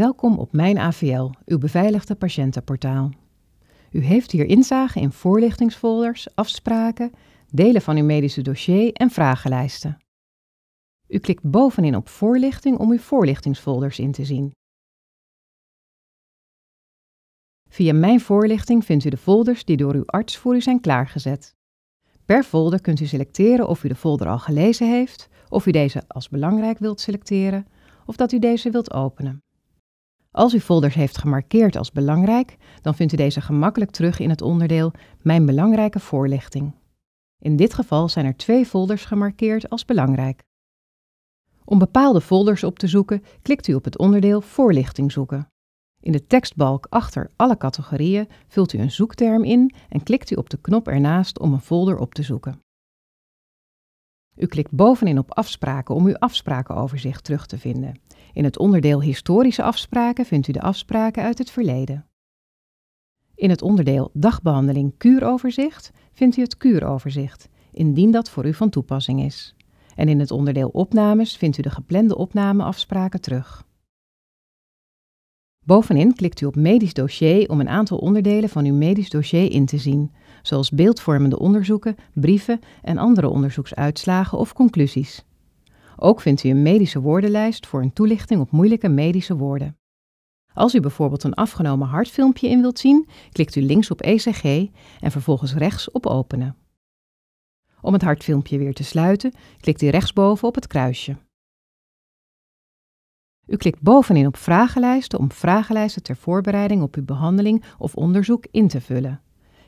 Welkom op Mijn AVL, uw beveiligde patiëntenportaal. U heeft hier inzage in voorlichtingsfolders, afspraken, delen van uw medische dossier en vragenlijsten. U klikt bovenin op Voorlichting om uw voorlichtingsfolders in te zien. Via Mijn voorlichting vindt u de folders die door uw arts voor u zijn klaargezet. Per folder kunt u selecteren of u de folder al gelezen heeft, of u deze als belangrijk wilt selecteren, of dat u deze wilt openen. Als u folders heeft gemarkeerd als belangrijk, dan vindt u deze gemakkelijk terug in het onderdeel Mijn belangrijke voorlichting. In dit geval zijn er twee folders gemarkeerd als belangrijk. Om bepaalde folders op te zoeken, klikt u op het onderdeel Voorlichting zoeken. In de tekstbalk achter alle categorieën vult u een zoekterm in en klikt u op de knop ernaast om een folder op te zoeken. U klikt bovenin op afspraken om uw afsprakenoverzicht terug te vinden. In het onderdeel historische afspraken vindt u de afspraken uit het verleden. In het onderdeel dagbehandeling kuuroverzicht vindt u het kuuroverzicht, indien dat voor u van toepassing is. En in het onderdeel opnames vindt u de geplande opnameafspraken terug. Bovenin klikt u op Medisch Dossier om een aantal onderdelen van uw medisch dossier in te zien, zoals beeldvormende onderzoeken, brieven en andere onderzoeksuitslagen of conclusies. Ook vindt u een medische woordenlijst voor een toelichting op moeilijke medische woorden. Als u bijvoorbeeld een afgenomen hartfilmpje in wilt zien, klikt u links op ECG en vervolgens rechts op Openen. Om het hartfilmpje weer te sluiten, klikt u rechtsboven op het kruisje. U klikt bovenin op vragenlijsten om vragenlijsten ter voorbereiding op uw behandeling of onderzoek in te vullen.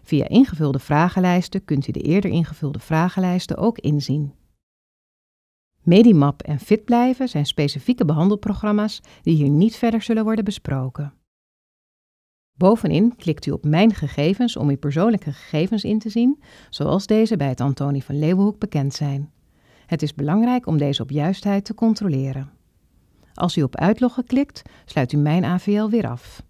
Via ingevulde vragenlijsten kunt u de eerder ingevulde vragenlijsten ook inzien. Medimap en Fit blijven zijn specifieke behandelprogramma's die hier niet verder zullen worden besproken. Bovenin klikt u op Mijn gegevens om uw persoonlijke gegevens in te zien, zoals deze bij het Antonie van Leeuwenhoek bekend zijn. Het is belangrijk om deze op juistheid te controleren. Als u op uitloggen klikt, sluit u Mijn AVL weer af.